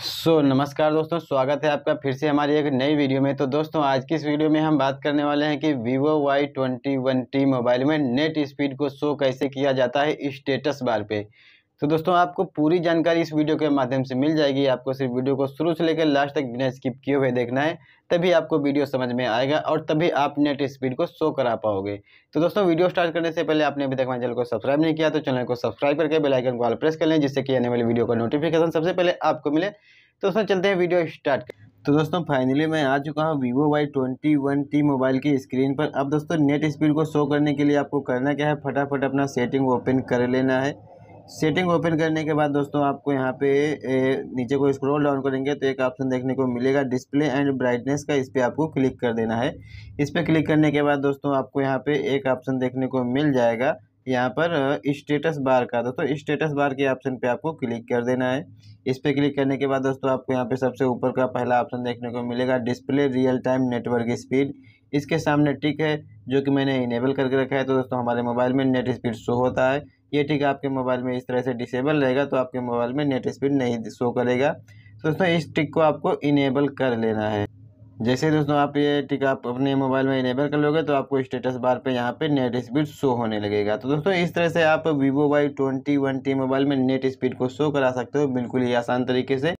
सो so, नमस्कार दोस्तों स्वागत है आपका फिर से हमारी एक नई वीडियो में तो दोस्तों आज की इस वीडियो में हम बात करने वाले हैं कि Vivo Y twenty one T mobile में नेट स्पीड को शो कैसे किया जाता है स्टेटस बार पे तो दोस्तों आपको पूरी जानकारी इस वीडियो के माध्यम से मिल जाएगी आपको सिर्फ वीडियो को शुरू से लेकर लास्ट तक बिना स्किप किए हुए देखना है तभी आपको वीडियो समझ में आएगा और तभी आप नेट स्पीड को शो करा पाओगे तो दोस्तों वीडियो स्टार्ट करने से पहले आपने अभी तक हमारे चैनल को सब्सक्राइब नहीं किया तो चैनल को सब्सक्राइब करके बेलाइकन को ऑल प्रेस कर लें जिससे कि आने वाली वीडियो का नोटिफिकेशन सबसे पहले आपको मिले तो दोस्तों चलते हैं वीडियो स्टार्ट तो दोस्तों फाइनली मैं आ चुका हूँ Vivo Y twenty one T mobile की स्क्रीन पर अब दोस्तों नेट स्पीड को शो करने के लिए आपको करना क्या है फटाफट अपना सेटिंग ओपन कर लेना है सेटिंग ओपन करने के बाद दोस्तों आपको यहाँ पे ए, नीचे को स्क्रॉल डाउन करेंगे तो एक ऑप्शन देखने को मिलेगा डिस्प्ले एंड ब्राइटनेस का इस पर आपको क्लिक कर देना है इस पर क्लिक करने के बाद दोस्तों आपको यहाँ पे एक ऑप्शन देखने को मिल जाएगा यहाँ पर स्टेटस बार का दोस्तों स्टेटस बार के ऑप्शन पे आपको क्लिक कर देना है इस पर क्लिक करने के बाद दोस्तों आपको यहाँ पे सबसे ऊपर का पहला ऑप्शन देखने को मिलेगा display real time network speed इसके सामने टिक है जो कि मैंने इनेबल करके रखा है तो दोस्तों हमारे मोबाइल में नेट स्पीड शो होता है ये ठीक आपके मोबाइल में इस तरह से डिसेबल रहेगा तो आपके मोबाइल में नेट स्पीड नहीं शो करेगा तो दोस्तों इस टिक को आपको इनेबल कर लेना है जैसे दोस्तों आप ये टिक आप अपने मोबाइल में इनेबल कर लोगे तो आपको स्टेटस बार पे यहाँ पे नेट स्पीड शो होने लगेगा तो दोस्तों इस तरह से आप Vivo Y twenty one T mobile में नेट स्पीड को शो करा सकते हो बिल्कुल ही आसान तरीके से